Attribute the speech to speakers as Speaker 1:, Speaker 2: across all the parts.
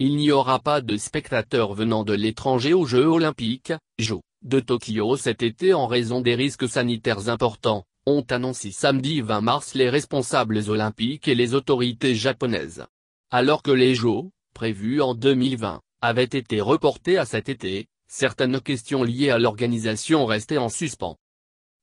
Speaker 1: Il n'y aura pas de spectateurs venant de l'étranger aux Jeux Olympiques, JO, de Tokyo cet été en raison des risques sanitaires importants, ont annoncé samedi 20 mars les responsables olympiques et les autorités japonaises. Alors que les Jeux, prévus en 2020, avaient été reportés à cet été, certaines questions liées à l'organisation restaient en suspens.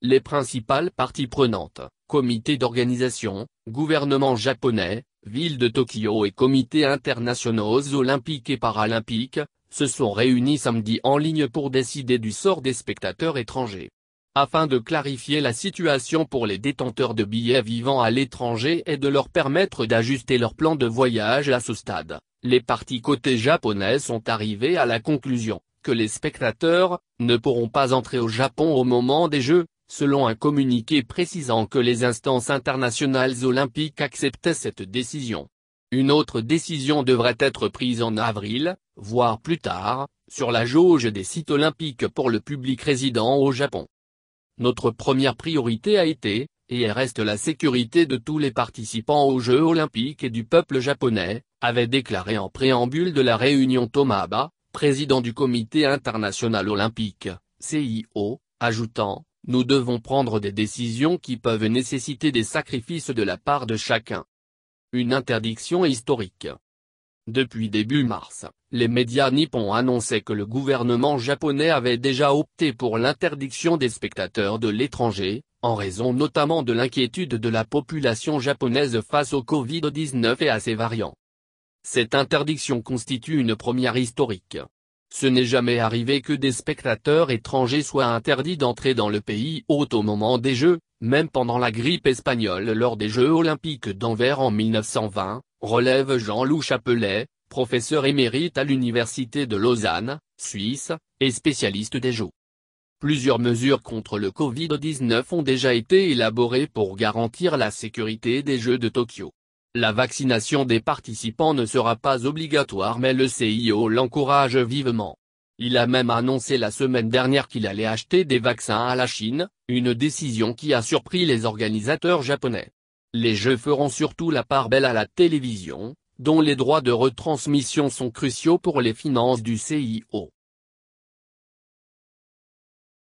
Speaker 1: Les principales parties prenantes, Comité d'organisation, gouvernement japonais, ville de Tokyo et comités internationaux olympiques et paralympiques, se sont réunis samedi en ligne pour décider du sort des spectateurs étrangers. Afin de clarifier la situation pour les détenteurs de billets vivant à l'étranger et de leur permettre d'ajuster leur plan de voyage à ce stade, les parties côté japonais sont arrivées à la conclusion que les spectateurs ne pourront pas entrer au Japon au moment des Jeux, selon un communiqué précisant que les instances internationales olympiques acceptaient cette décision. Une autre décision devrait être prise en avril, voire plus tard, sur la jauge des sites olympiques pour le public résident au Japon. Notre première priorité a été, et elle reste la sécurité de tous les participants aux Jeux olympiques et du peuple japonais, avait déclaré en préambule de la réunion Tomaba, président du Comité international olympique, CIO, ajoutant, nous devons prendre des décisions qui peuvent nécessiter des sacrifices de la part de chacun. Une interdiction historique. Depuis début mars, les médias nippons annonçaient que le gouvernement japonais avait déjà opté pour l'interdiction des spectateurs de l'étranger, en raison notamment de l'inquiétude de la population japonaise face au Covid-19 et à ses variants. Cette interdiction constitue une première historique. Ce n'est jamais arrivé que des spectateurs étrangers soient interdits d'entrer dans le pays hôte au moment des Jeux, même pendant la grippe espagnole lors des Jeux olympiques d'Anvers en 1920, relève Jean-Loup Chapelet, professeur émérite à l'Université de Lausanne, Suisse, et spécialiste des Jeux. Plusieurs mesures contre le Covid-19 ont déjà été élaborées pour garantir la sécurité des Jeux de Tokyo. La vaccination des participants ne sera pas obligatoire mais le CIO l'encourage vivement. Il a même annoncé la semaine dernière qu'il allait acheter des vaccins à la Chine, une décision qui a surpris les organisateurs japonais. Les jeux feront surtout la part belle à la télévision, dont les droits de retransmission sont cruciaux pour les finances du CIO.